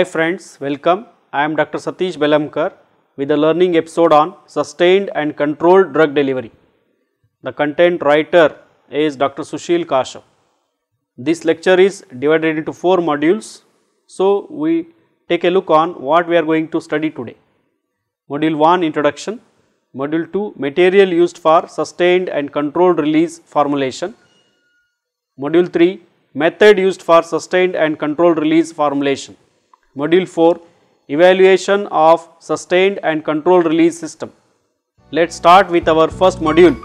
Hi friends, welcome. I am Dr. Satish Belamkar with a learning episode on sustained and controlled drug delivery. The content writer is Dr. Sushil Kashyap. This lecture is divided into four modules. So, we take a look on what we are going to study today. Module 1 Introduction, Module 2 Material used for sustained and controlled release formulation, Module 3 Method used for sustained and controlled release formulation. Module 4 Evaluation of Sustained and Controlled Release System. Let's start with our first module.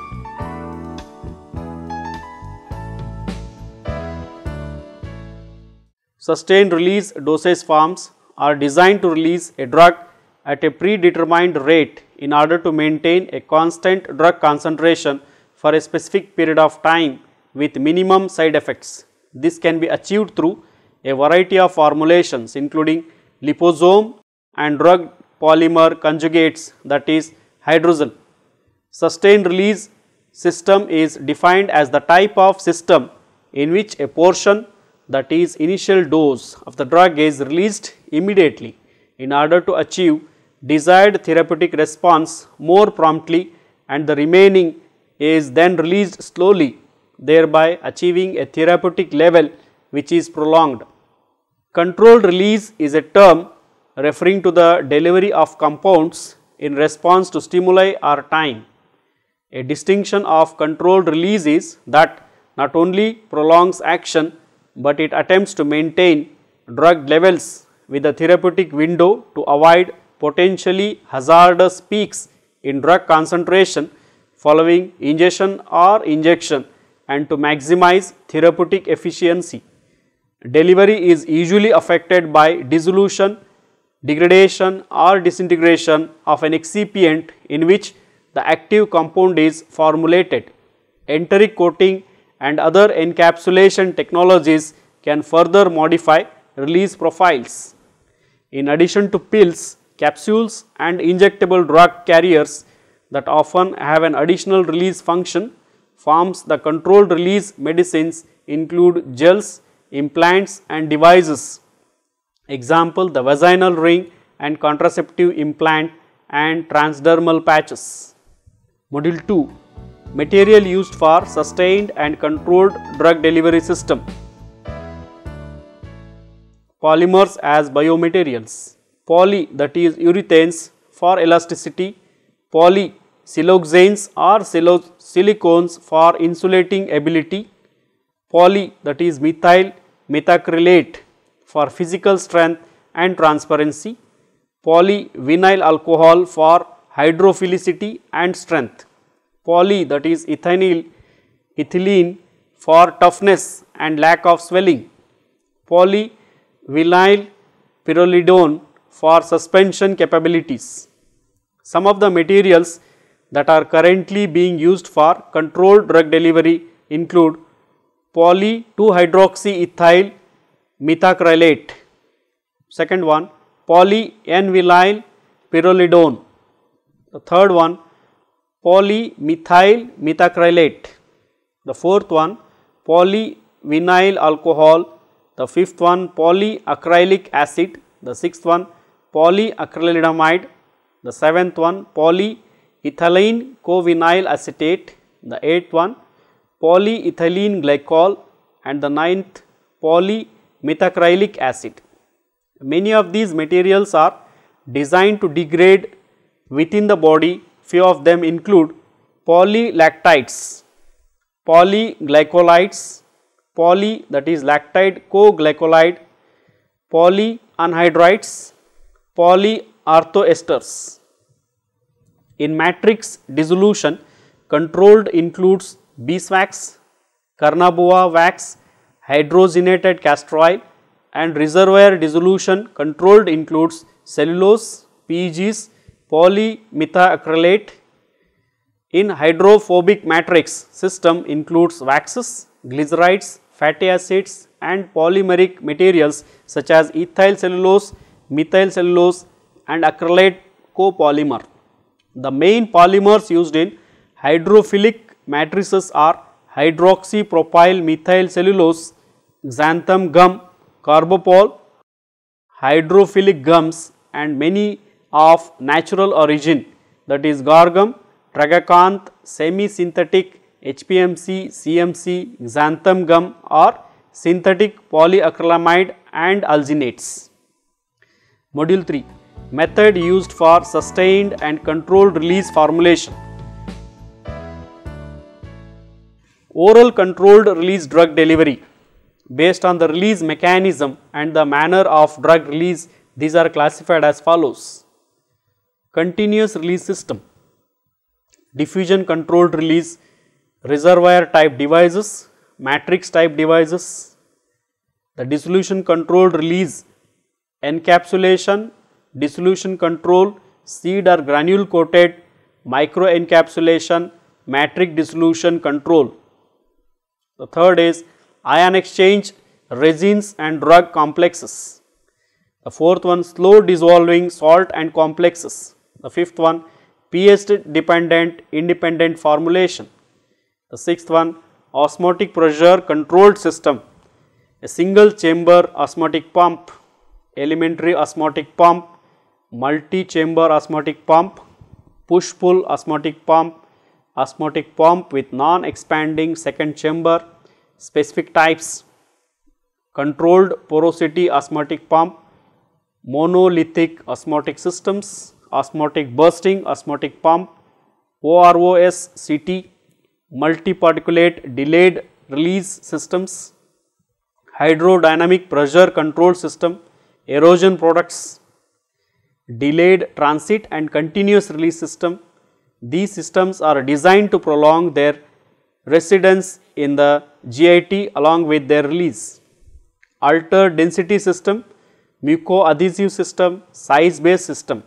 Sustained release dosage forms are designed to release a drug at a predetermined rate in order to maintain a constant drug concentration for a specific period of time with minimum side effects. This can be achieved through a variety of formulations including liposome and drug polymer conjugates that is hydrogen. Sustained release system is defined as the type of system in which a portion that is initial dose of the drug is released immediately in order to achieve desired therapeutic response more promptly and the remaining is then released slowly thereby achieving a therapeutic level which is prolonged. Controlled release is a term referring to the delivery of compounds in response to stimuli or time. A distinction of controlled release is that not only prolongs action, but it attempts to maintain drug levels with a therapeutic window to avoid potentially hazardous peaks in drug concentration following ingestion or injection and to maximize therapeutic efficiency. Delivery is usually affected by dissolution, degradation or disintegration of an excipient in which the active compound is formulated. Enteric coating and other encapsulation technologies can further modify release profiles. In addition to pills, capsules and injectable drug carriers that often have an additional release function, forms the controlled release medicines include gels, implants and devices. Example, the vaginal ring and contraceptive implant and transdermal patches. Module 2 Material used for sustained and controlled drug delivery system. Polymers as biomaterials. Poly that is urethanes for elasticity, siloxanes or silicones for insulating ability, poly that is methyl methacrylate for physical strength and transparency, polyvinyl alcohol for hydrophilicity and strength, poly that is ethylene for toughness and lack of swelling, polyvinyl pyrrolidone for suspension capabilities. Some of the materials that are currently being used for controlled drug delivery include poly 2-hydroxyethyl methacrylate. Second one poly N-vinyl pyrrolidone. The third one polymethyl methacrylate. The fourth one polyvinyl alcohol. The fifth one polyacrylic acid. The sixth one polyacrylidamide The seventh one polyethylene covinyl acetate. The eighth one polyethylene glycol and the ninth polymethacrylic acid. Many of these materials are designed to degrade within the body. Few of them include polylactides, polyglycolides, poly that is lactide co-glycolide, polyanhydrides, polyarthoesters. In matrix dissolution, controlled includes beeswax, carnauba wax, hydrogenated castor oil and reservoir dissolution controlled includes cellulose, PEGs, polymetacrylate. In hydrophobic matrix system includes waxes, glycerides, fatty acids and polymeric materials such as ethyl cellulose, methyl cellulose and acrylate copolymer. The main polymers used in hydrophilic matrices are hydroxypropyl methyl cellulose, xanthan gum, carbopol, hydrophilic gums and many of natural origin that is gorgum, tragacanth, semi-synthetic, HPMC, CMC, xanthan gum or synthetic polyacrylamide and alginates. Module 3 Method used for sustained and controlled release formulation oral controlled release drug delivery based on the release mechanism and the manner of drug release these are classified as follows. Continuous release system, diffusion controlled release, reservoir type devices, matrix type devices, the dissolution controlled release, encapsulation, dissolution control, seed or granule coated, micro encapsulation, matrix dissolution control. The third is ion exchange, resins and drug complexes. The fourth one slow dissolving salt and complexes. The fifth one pH dependent independent formulation. The sixth one osmotic pressure controlled system, a single chamber osmotic pump, elementary osmotic pump, multi chamber osmotic pump, push pull osmotic pump, osmotic pump with non-expanding second chamber, specific types, controlled porosity osmotic pump, monolithic osmotic systems, osmotic bursting osmotic pump, OROS CT, multiparticulate delayed release systems, hydrodynamic pressure control system, erosion products, delayed transit and continuous release system, these systems are designed to prolong their residence in the GIT along with their release. Altered density system, mucoadhesive system, size based system.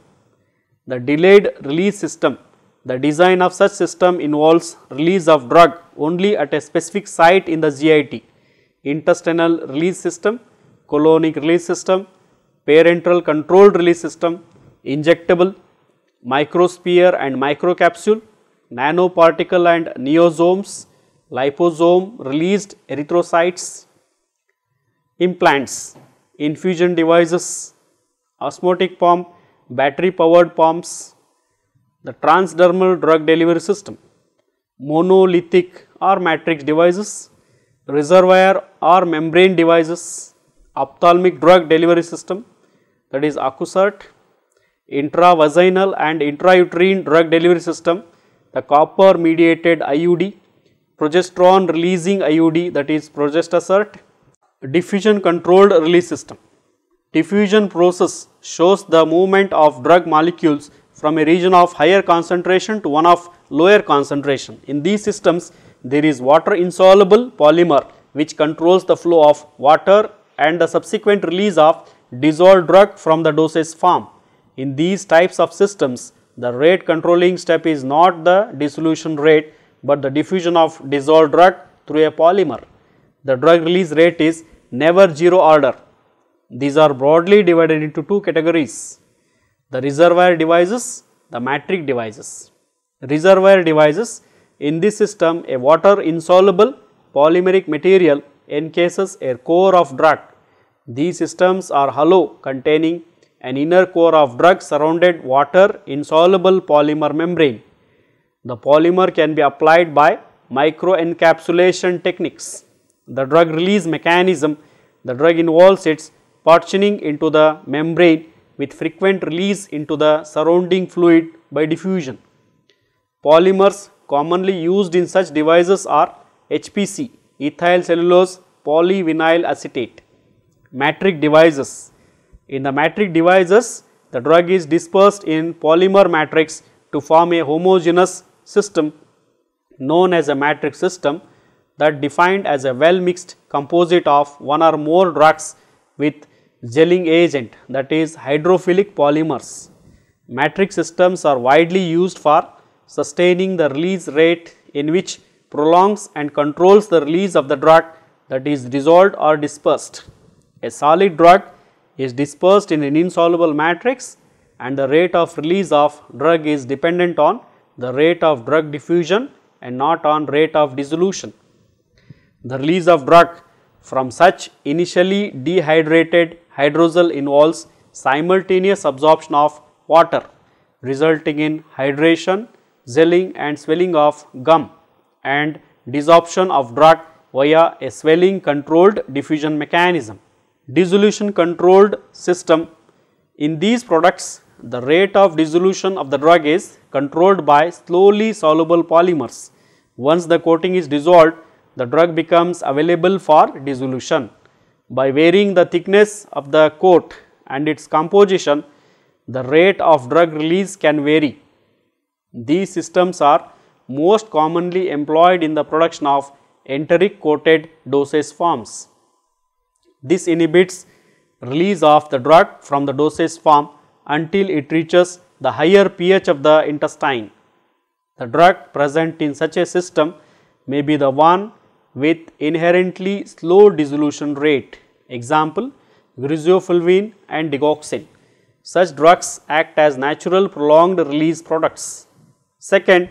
The delayed release system, the design of such system involves release of drug only at a specific site in the GIT, intestinal release system, colonic release system, parenteral controlled release system, injectable microsphere and microcapsule, nanoparticle and neosomes, liposome released erythrocytes, implants, infusion devices, osmotic pump, battery powered pumps, the transdermal drug delivery system, monolithic or matrix devices, reservoir or membrane devices, ophthalmic drug delivery system that is ACUSART, intravaginal and intrauterine drug delivery system, the copper mediated IUD, progesterone releasing IUD that is progestasert, diffusion controlled release system. Diffusion process shows the movement of drug molecules from a region of higher concentration to one of lower concentration. In these systems, there is water insoluble polymer which controls the flow of water and the subsequent release of dissolved drug from the dosage form. In these types of systems, the rate controlling step is not the dissolution rate, but the diffusion of dissolved drug through a polymer. The drug release rate is never zero order. These are broadly divided into two categories, the reservoir devices, the matrix devices. Reservoir devices, in this system a water insoluble polymeric material encases a core of drug. These systems are hollow containing an inner core of drug surrounded water insoluble polymer membrane. The polymer can be applied by microencapsulation techniques. The drug release mechanism, the drug involves its partitioning into the membrane with frequent release into the surrounding fluid by diffusion. Polymers commonly used in such devices are HPC, ethyl cellulose polyvinyl acetate, matrix devices, in the matrix devices, the drug is dispersed in polymer matrix to form a homogeneous system known as a matrix system that defined as a well mixed composite of one or more drugs with gelling agent that is hydrophilic polymers. Matrix systems are widely used for sustaining the release rate in which prolongs and controls the release of the drug that is dissolved or dispersed. A solid drug is dispersed in an insoluble matrix and the rate of release of drug is dependent on the rate of drug diffusion and not on rate of dissolution. The release of drug from such initially dehydrated hydrogel involves simultaneous absorption of water resulting in hydration, gelling and swelling of gum and desorption of drug via a swelling controlled diffusion mechanism dissolution controlled system. In these products, the rate of dissolution of the drug is controlled by slowly soluble polymers. Once the coating is dissolved, the drug becomes available for dissolution. By varying the thickness of the coat and its composition, the rate of drug release can vary. These systems are most commonly employed in the production of enteric coated dosage forms. This inhibits release of the drug from the dosage form until it reaches the higher pH of the intestine. The drug present in such a system may be the one with inherently slow dissolution rate. Example, griseofulvin and digoxin. Such drugs act as natural prolonged release products. Second,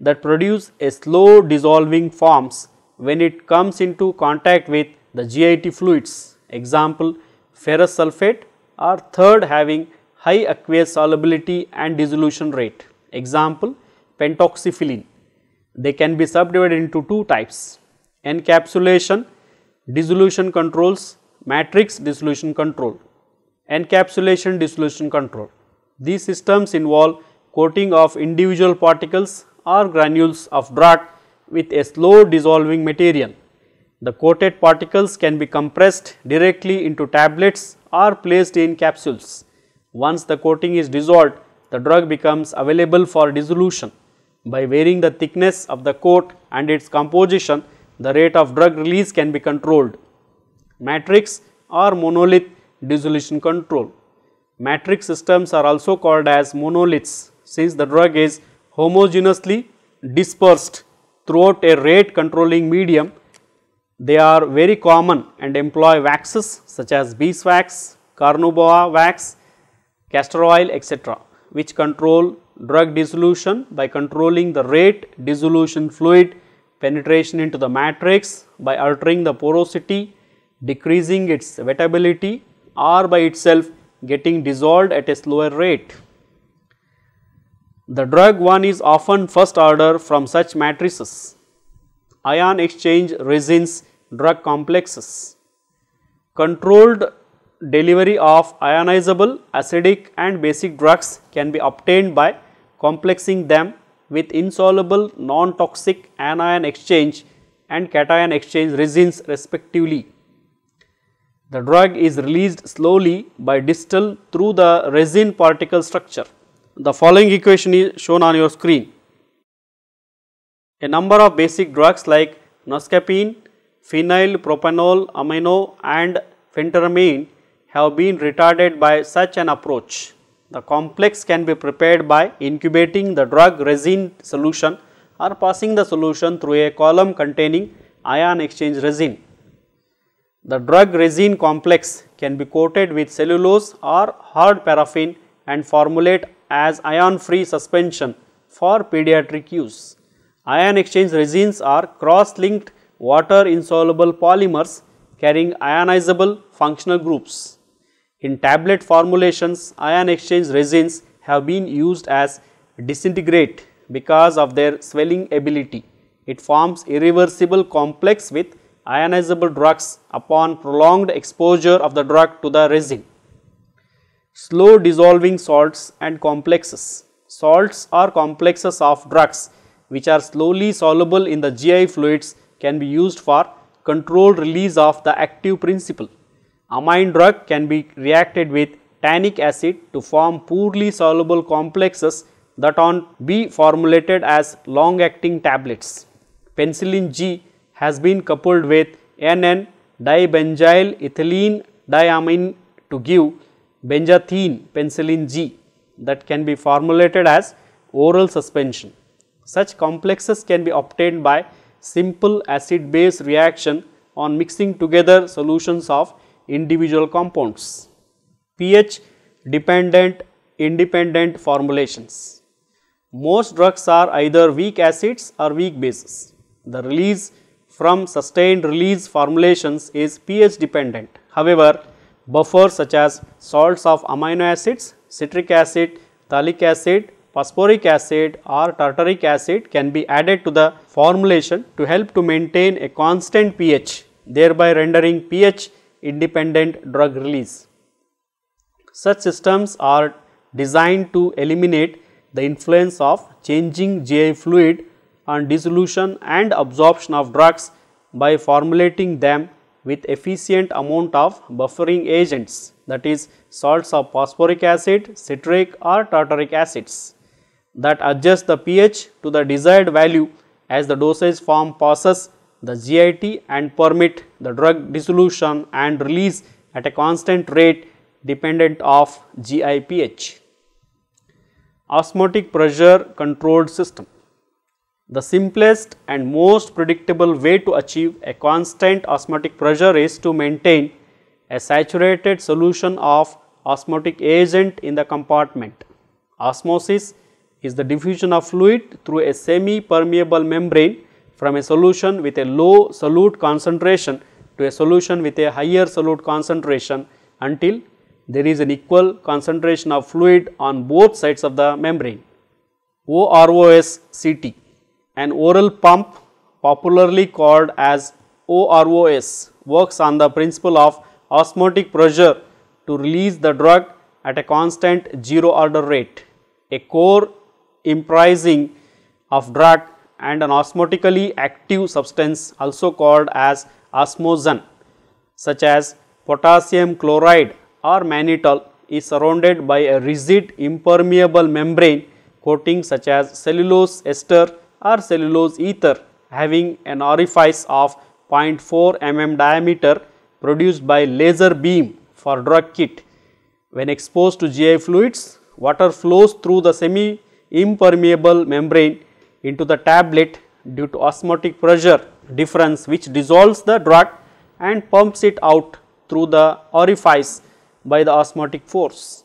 that produce a slow dissolving forms when it comes into contact with the GIT fluids example ferrous sulfate or third having high aqueous solubility and dissolution rate example pentoxyphylline. They can be subdivided into two types encapsulation dissolution controls matrix dissolution control encapsulation dissolution control. These systems involve coating of individual particles or granules of drug with a slow dissolving material the coated particles can be compressed directly into tablets or placed in capsules. Once the coating is dissolved, the drug becomes available for dissolution. By varying the thickness of the coat and its composition, the rate of drug release can be controlled. Matrix or monolith dissolution control. Matrix systems are also called as monoliths since the drug is homogeneously dispersed throughout a rate controlling medium they are very common and employ waxes such as beeswax, carnauba wax, castor oil etc., which control drug dissolution by controlling the rate dissolution fluid penetration into the matrix by altering the porosity, decreasing its wettability or by itself getting dissolved at a slower rate. The drug one is often first order from such matrices ion exchange resins drug complexes, controlled delivery of ionizable, acidic and basic drugs can be obtained by complexing them with insoluble non-toxic anion exchange and cation exchange resins respectively. The drug is released slowly by distal through the resin particle structure. The following equation is shown on your screen. A number of basic drugs like noscapine, phenyl, propanol, amino and phentermine have been retarded by such an approach. The complex can be prepared by incubating the drug resin solution or passing the solution through a column containing ion exchange resin. The drug resin complex can be coated with cellulose or hard paraffin and formulate as ion free suspension for pediatric use. Ion exchange resins are cross-linked water insoluble polymers carrying ionizable functional groups. In tablet formulations, ion exchange resins have been used as disintegrate because of their swelling ability. It forms irreversible complex with ionizable drugs upon prolonged exposure of the drug to the resin. Slow dissolving salts and complexes. Salts are complexes of drugs which are slowly soluble in the GI fluids can be used for controlled release of the active principle. Amine drug can be reacted with tannic acid to form poorly soluble complexes that on be formulated as long acting tablets. Penicillin G has been coupled with NN dibenzyl ethylene diamine to give benzathine penicillin G that can be formulated as oral suspension. Such complexes can be obtained by simple acid base reaction on mixing together solutions of individual compounds. pH dependent independent formulations. Most drugs are either weak acids or weak bases. The release from sustained release formulations is pH dependent. However, buffers such as salts of amino acids, citric acid, thalic acid phosphoric acid or tartaric acid can be added to the formulation to help to maintain a constant pH, thereby rendering pH independent drug release. Such systems are designed to eliminate the influence of changing GI fluid on dissolution and absorption of drugs by formulating them with efficient amount of buffering agents that is salts of phosphoric acid, citric or tartaric acids that adjusts the pH to the desired value as the dosage form passes the GIT and permit the drug dissolution and release at a constant rate dependent of GI pH. Osmotic pressure controlled system. The simplest and most predictable way to achieve a constant osmotic pressure is to maintain a saturated solution of osmotic agent in the compartment. Osmosis is the diffusion of fluid through a semi-permeable membrane from a solution with a low solute concentration to a solution with a higher solute concentration until there is an equal concentration of fluid on both sides of the membrane. OROSCT, an oral pump popularly called as OROS works on the principle of osmotic pressure to release the drug at a constant zero order rate. A core imprising of drug and an osmotically active substance also called as osmosan such as potassium chloride or mannitol is surrounded by a rigid impermeable membrane coating such as cellulose ester or cellulose ether having an orifice of 0.4 mm diameter produced by laser beam for drug kit. When exposed to GI fluids, water flows through the semi impermeable membrane into the tablet due to osmotic pressure difference which dissolves the drug and pumps it out through the orifice by the osmotic force.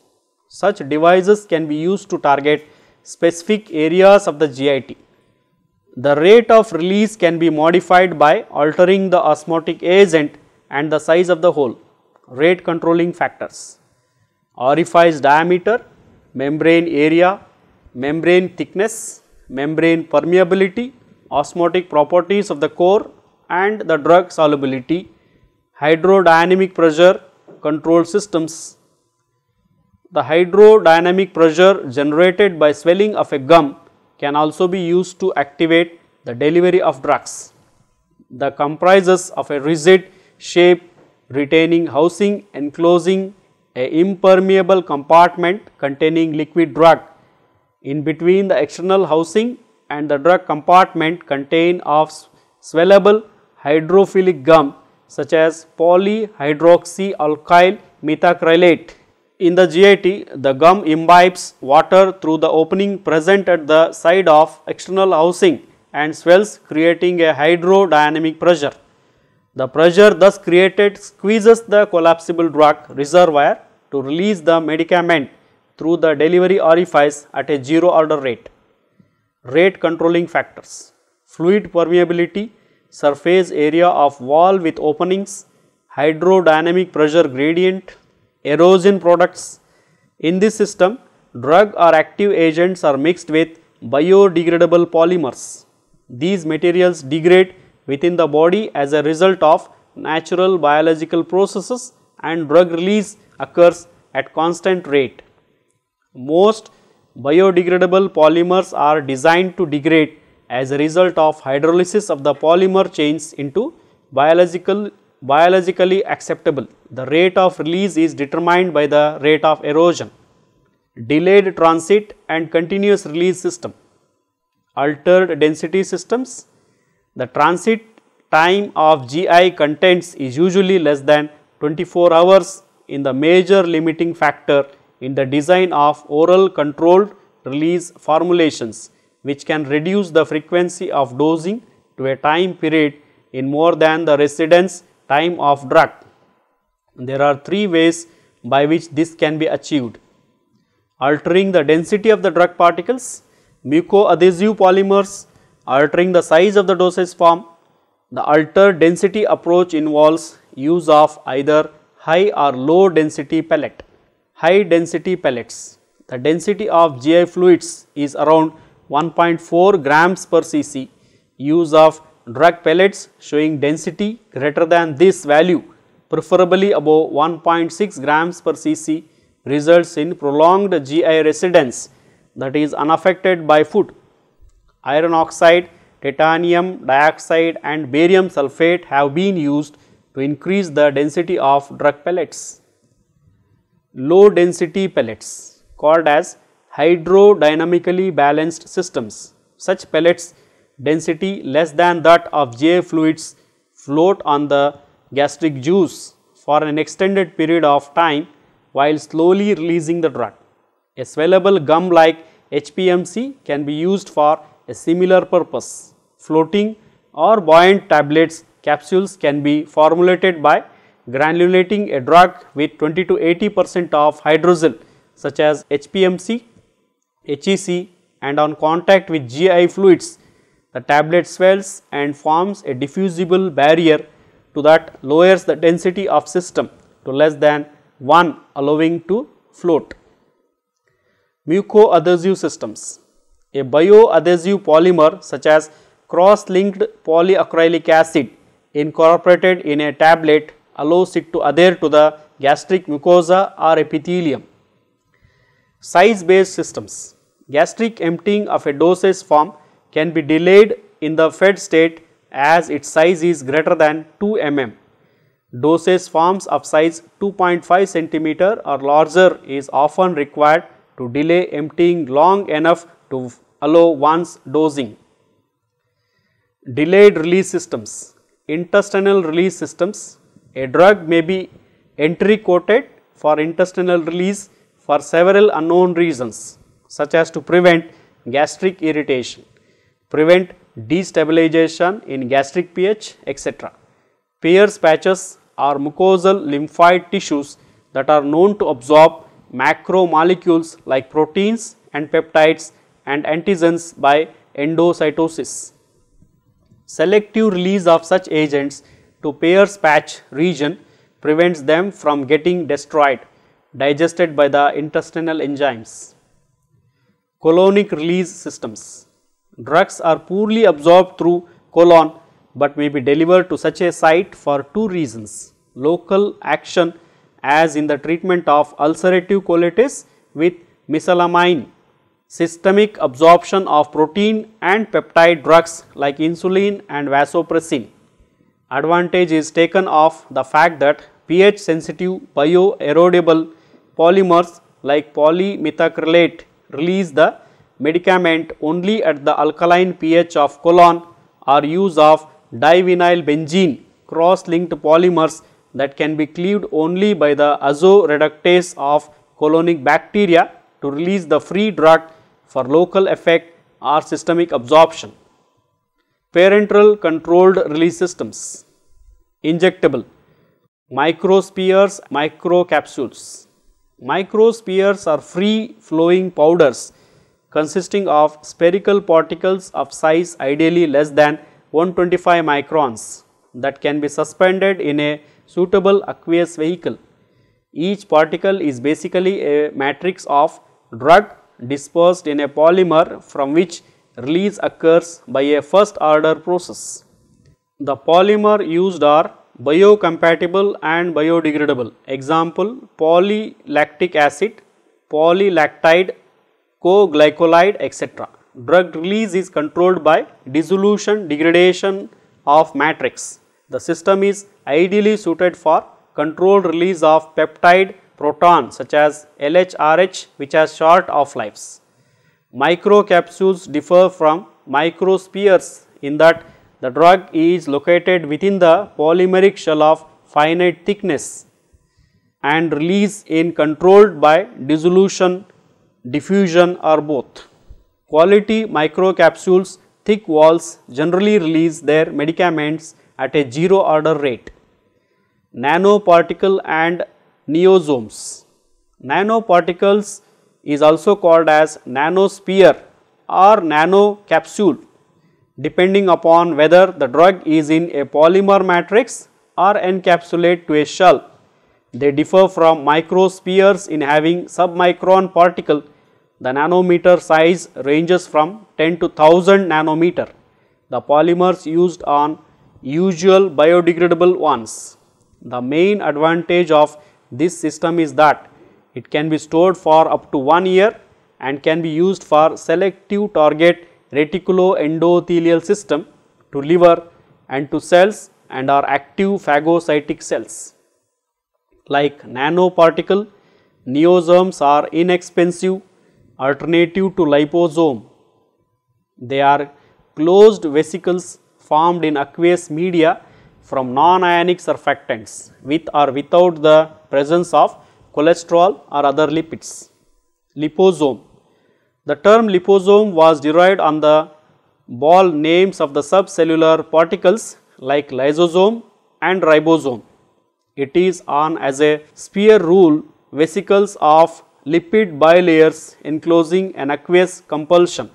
Such devices can be used to target specific areas of the GIT. The rate of release can be modified by altering the osmotic agent and the size of the hole, rate controlling factors, orifice diameter, membrane area, membrane thickness, membrane permeability, osmotic properties of the core and the drug solubility, hydrodynamic pressure control systems. The hydrodynamic pressure generated by swelling of a gum can also be used to activate the delivery of drugs. The comprises of a rigid shape retaining housing enclosing a impermeable compartment containing liquid drug in between the external housing and the drug compartment contain of swellable hydrophilic gum such as polyhydroxyalkyl methacrylate. In the GIT, the gum imbibes water through the opening present at the side of external housing and swells creating a hydrodynamic pressure. The pressure thus created squeezes the collapsible drug reservoir to release the medicament through the delivery orifice at a zero order rate. Rate controlling factors, fluid permeability, surface area of wall with openings, hydrodynamic pressure gradient, erosion products. In this system, drug or active agents are mixed with biodegradable polymers. These materials degrade within the body as a result of natural biological processes and drug release occurs at constant rate. Most biodegradable polymers are designed to degrade as a result of hydrolysis of the polymer chains into biological biologically acceptable. The rate of release is determined by the rate of erosion, delayed transit and continuous release system, altered density systems. The transit time of GI contents is usually less than 24 hours in the major limiting factor in the design of oral controlled release formulations which can reduce the frequency of dosing to a time period in more than the residence time of drug. There are three ways by which this can be achieved. Altering the density of the drug particles, mucoadhesive polymers, altering the size of the dosage form. The altered density approach involves use of either high or low density pellet high density pellets. The density of GI fluids is around 1.4 grams per cc. Use of drug pellets showing density greater than this value, preferably above 1.6 grams per cc results in prolonged GI residence that is unaffected by food. Iron oxide, titanium dioxide and barium sulphate have been used to increase the density of drug pellets low density pellets called as hydrodynamically balanced systems. Such pellets density less than that of J fluids float on the gastric juice for an extended period of time while slowly releasing the drug. A swellable gum like HPMC can be used for a similar purpose. Floating or buoyant tablets capsules can be formulated by granulating a drug with 20 to 80 percent of hydrogel such as HPMC, HEC and on contact with GI fluids the tablet swells and forms a diffusible barrier to that lowers the density of system to less than 1 allowing to float. Mucoadhesive systems. A bioadhesive polymer such as cross-linked polyacrylic acid incorporated in a tablet allows it to adhere to the gastric mucosa or epithelium. Size based systems. Gastric emptying of a dosage form can be delayed in the fed state as its size is greater than 2 mm. Dosage forms of size 2.5 centimeter or larger is often required to delay emptying long enough to allow one's dosing. Delayed release systems. Intestinal release systems a drug may be entry coated for intestinal release for several unknown reasons such as to prevent gastric irritation, prevent destabilization in gastric pH etc. Pears patches are mucosal lymphoid tissues that are known to absorb macromolecules like proteins and peptides and antigens by endocytosis. Selective release of such agents to Peyer's patch region prevents them from getting destroyed, digested by the intestinal enzymes. Colonic release systems. Drugs are poorly absorbed through colon but may be delivered to such a site for two reasons. Local action as in the treatment of ulcerative colitis with misalamine; systemic absorption of protein and peptide drugs like insulin and vasopressin advantage is taken of the fact that pH sensitive bioerodible polymers like polymethacrylate release the medicament only at the alkaline pH of colon or use of divinyl benzene cross linked polymers that can be cleaved only by the azo reductase of colonic bacteria to release the free drug for local effect or systemic absorption parenteral controlled release systems, injectable, microspheres, microcapsules. Microspheres are free flowing powders consisting of spherical particles of size ideally less than 125 microns that can be suspended in a suitable aqueous vehicle. Each particle is basically a matrix of drug dispersed in a polymer from which Release occurs by a first order process. The polymer used are biocompatible and biodegradable. Example polylactic acid, polylactide, co-glycolide etc. Drug release is controlled by dissolution degradation of matrix. The system is ideally suited for controlled release of peptide proton such as LHRH which has short half lives. Microcapsules differ from microspheres in that the drug is located within the polymeric shell of finite thickness and released in controlled by dissolution, diffusion or both. Quality microcapsules thick walls generally release their medicaments at a zero order rate. Nanoparticle and neosomes. Nanoparticles is also called as nanosphere or nano capsule depending upon whether the drug is in a polymer matrix or encapsulate to a shell. They differ from microspheres in having submicron particle. The nanometer size ranges from 10 to 1000 nanometer. The polymers used on usual biodegradable ones. The main advantage of this system is that it can be stored for up to one year and can be used for selective target reticuloendothelial system to liver and to cells and are active phagocytic cells. Like nanoparticle, neosomes are inexpensive alternative to liposome. They are closed vesicles formed in aqueous media from non-ionic surfactants with or without the presence of cholesterol or other lipids. Liposome. The term liposome was derived on the ball names of the subcellular particles like lysosome and ribosome. It is on as a sphere rule vesicles of lipid bilayers enclosing an aqueous compulsion.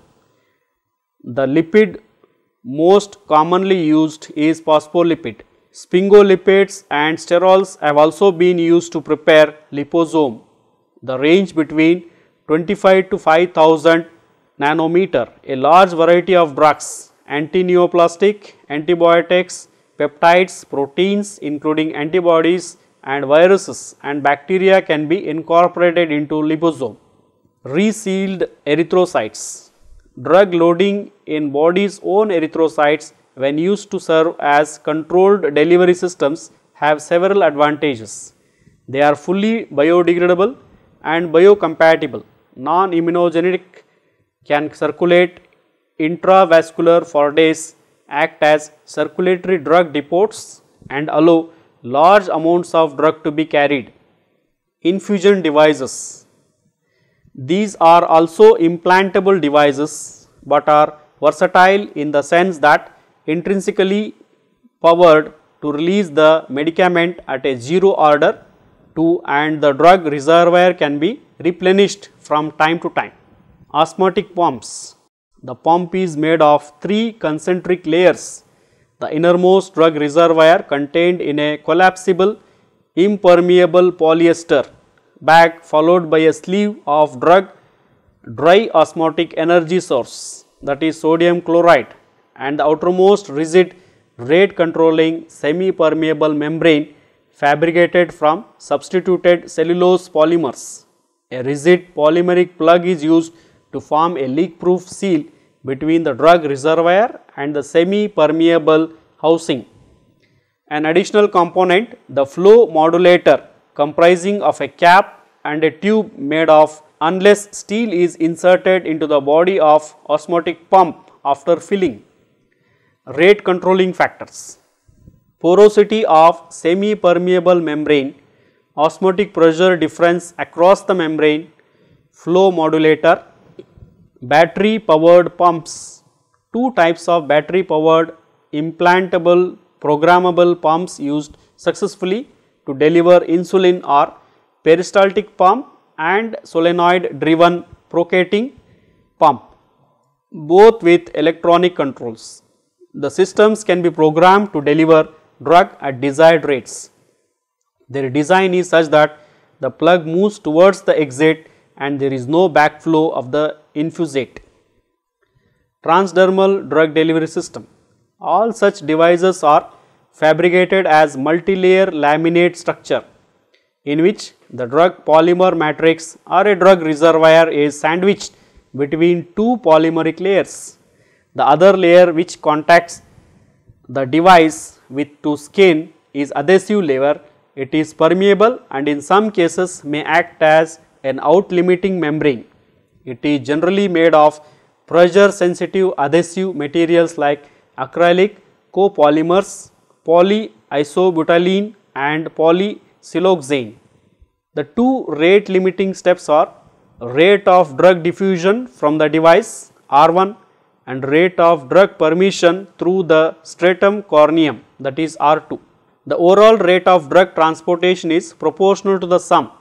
The lipid most commonly used is phospholipid. Sphingolipids and sterols have also been used to prepare liposome. The range between 25 to 5000 nanometer, a large variety of drugs, antineoplastic, antibiotics, peptides, proteins including antibodies and viruses and bacteria can be incorporated into liposome. Resealed erythrocytes. Drug loading in body's own erythrocytes when used to serve as controlled delivery systems have several advantages. They are fully biodegradable and biocompatible, non-immunogenic, can circulate intravascular for days, act as circulatory drug depots and allow large amounts of drug to be carried. Infusion devices. These are also implantable devices but are versatile in the sense that intrinsically powered to release the medicament at a zero order to and the drug reservoir can be replenished from time to time. Osmotic pumps. The pump is made of three concentric layers. The innermost drug reservoir contained in a collapsible impermeable polyester bag followed by a sleeve of drug dry osmotic energy source that is sodium chloride and the outermost rigid rate controlling semi permeable membrane fabricated from substituted cellulose polymers. A rigid polymeric plug is used to form a leak proof seal between the drug reservoir and the semi permeable housing. An additional component the flow modulator comprising of a cap and a tube made of unless steel is inserted into the body of osmotic pump after filling rate controlling factors, porosity of semi-permeable membrane, osmotic pressure difference across the membrane, flow modulator, battery powered pumps, two types of battery powered implantable programmable pumps used successfully to deliver insulin are peristaltic pump and solenoid driven procating pump both with electronic controls the systems can be programmed to deliver drug at desired rates. Their design is such that the plug moves towards the exit and there is no backflow of the infusate. Transdermal drug delivery system. All such devices are fabricated as multi-layer laminate structure in which the drug polymer matrix or a drug reservoir is sandwiched between two polymeric layers. The other layer which contacts the device with to skin is adhesive layer. It is permeable and in some cases may act as an out limiting membrane. It is generally made of pressure sensitive adhesive materials like acrylic, copolymers, polyisobutylene and polysiloxane. The two rate limiting steps are rate of drug diffusion from the device R1 and rate of drug permission through the stratum corneum that is R2. The overall rate of drug transportation is proportional to the sum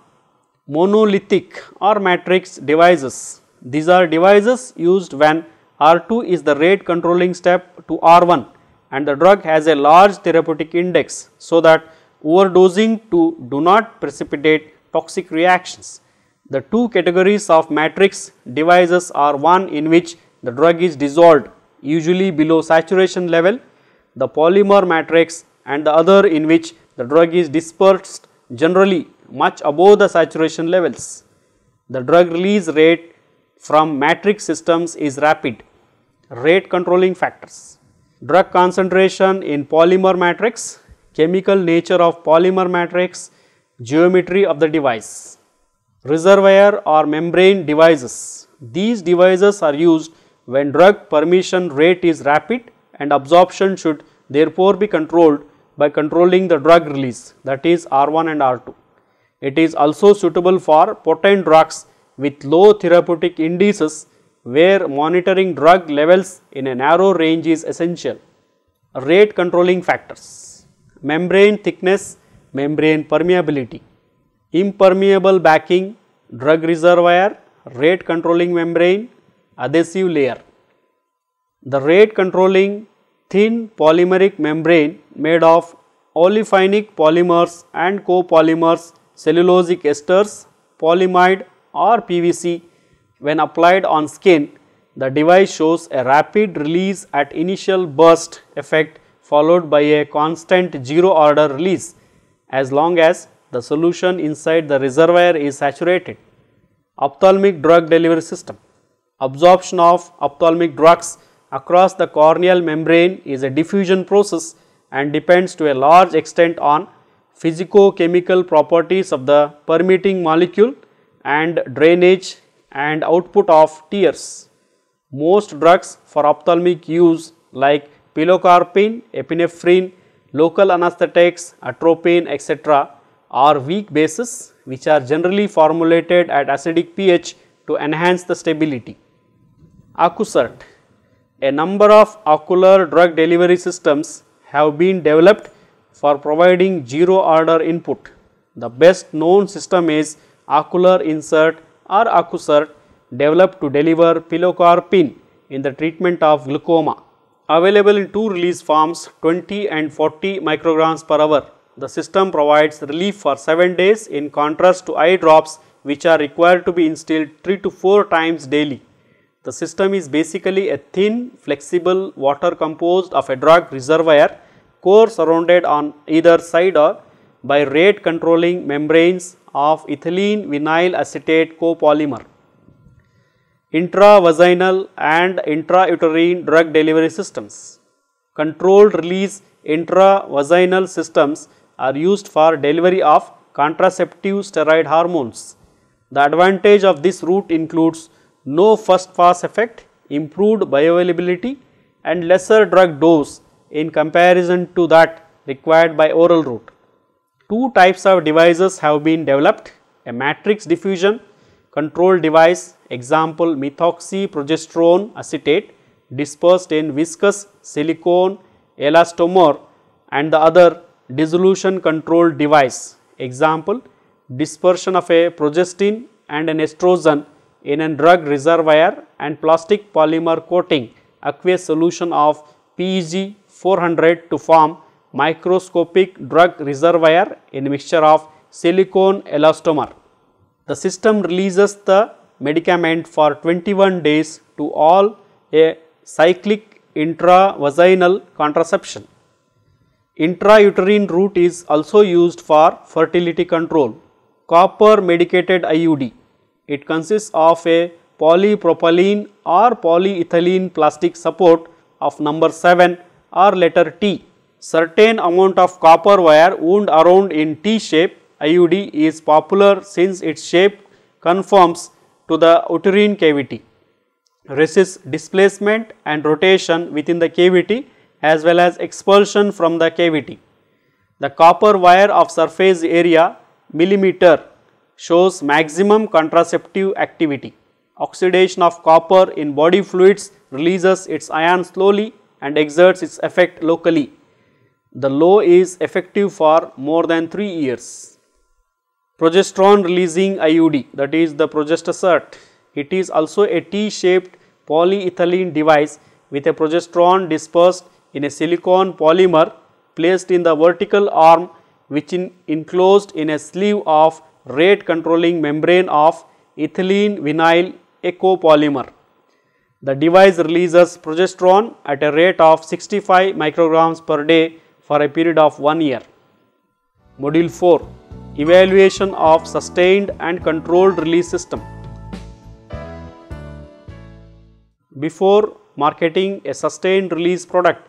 monolithic or matrix devices. These are devices used when R2 is the rate controlling step to R1 and the drug has a large therapeutic index so that overdosing to do not precipitate toxic reactions. The two categories of matrix devices are one in which the drug is dissolved usually below saturation level, the polymer matrix and the other in which the drug is dispersed generally much above the saturation levels. The drug release rate from matrix systems is rapid, rate controlling factors. Drug concentration in polymer matrix, chemical nature of polymer matrix, geometry of the device, reservoir or membrane devices. These devices are used when drug permission rate is rapid and absorption should therefore be controlled by controlling the drug release that is R1 and R2. It is also suitable for potent drugs with low therapeutic indices where monitoring drug levels in a narrow range is essential. Rate controlling factors, membrane thickness, membrane permeability, impermeable backing, drug reservoir, rate controlling membrane, adhesive layer. The rate controlling thin polymeric membrane made of olefinic polymers and copolymers, cellulosic esters, polyamide or PVC when applied on skin the device shows a rapid release at initial burst effect followed by a constant zero order release as long as the solution inside the reservoir is saturated. Ophthalmic drug delivery system absorption of ophthalmic drugs across the corneal membrane is a diffusion process and depends to a large extent on physicochemical properties of the permeating molecule and drainage and output of tears. Most drugs for ophthalmic use like pilocarpine, epinephrine, local anesthetics, atropine etc. are weak bases which are generally formulated at acidic pH to enhance the stability. Acusert. a number of ocular drug delivery systems have been developed for providing zero order input. The best known system is ocular insert or Acusert, developed to deliver pilocarpine in the treatment of glaucoma. Available in two release forms 20 and 40 micrograms per hour. The system provides relief for 7 days in contrast to eye drops which are required to be instilled 3 to 4 times daily. The system is basically a thin flexible water composed of a drug reservoir core surrounded on either side by rate controlling membranes of ethylene vinyl acetate copolymer. Intravaginal and intrauterine drug delivery systems. Controlled release intravaginal systems are used for delivery of contraceptive steroid hormones. The advantage of this route includes no first pass effect, improved bioavailability and lesser drug dose in comparison to that required by oral route. Two types of devices have been developed, a matrix diffusion control device example methoxyprogesterone acetate dispersed in viscous silicone elastomer and the other dissolution control device example dispersion of a progestin and an estrogen in a drug reservoir and plastic polymer coating aqueous solution of PEG 400 to form microscopic drug reservoir in mixture of silicone elastomer. The system releases the medicament for 21 days to all a cyclic intravaginal contraception. Intrauterine route is also used for fertility control. Copper medicated IUD it consists of a polypropylene or polyethylene plastic support of number 7 or letter T. Certain amount of copper wire wound around in T shape IUD is popular since its shape conforms to the uterine cavity, resists displacement and rotation within the cavity as well as expulsion from the cavity. The copper wire of surface area millimeter shows maximum contraceptive activity. Oxidation of copper in body fluids releases its ion slowly and exerts its effect locally. The law is effective for more than 3 years. Progesterone releasing IUD that is the progestacert. It is also a T-shaped polyethylene device with a progesterone dispersed in a silicone polymer placed in the vertical arm which in enclosed in a sleeve of rate controlling membrane of ethylene vinyl ecopolymer. The device releases progesterone at a rate of 65 micrograms per day for a period of 1 year. Module 4 Evaluation of Sustained and Controlled Release System Before marketing a sustained release product,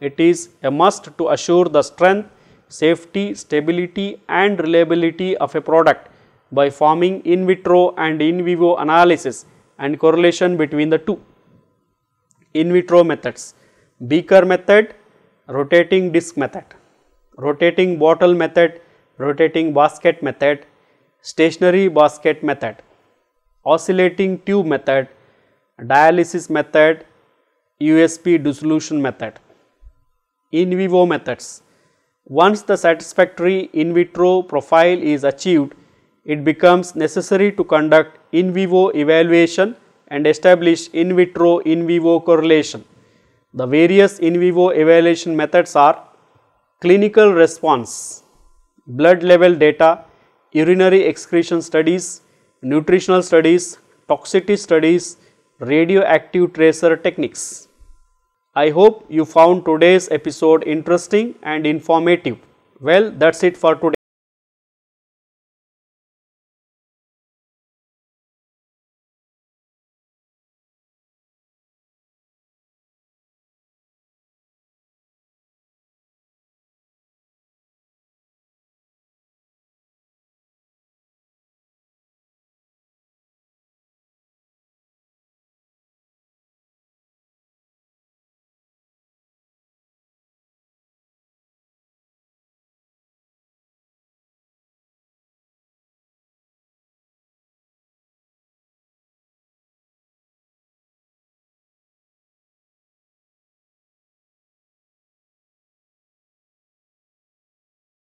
it is a must to assure the strength safety, stability and reliability of a product by forming in vitro and in vivo analysis and correlation between the two. In vitro methods, beaker method, rotating disc method, rotating bottle method, rotating basket method, stationary basket method, oscillating tube method, dialysis method, USP dissolution method. In vivo methods, once the satisfactory in vitro profile is achieved, it becomes necessary to conduct in vivo evaluation and establish in vitro in vivo correlation. The various in vivo evaluation methods are clinical response, blood level data, urinary excretion studies, nutritional studies, toxicity studies, radioactive tracer techniques. I hope you found today's episode interesting and informative. Well, that's it for today.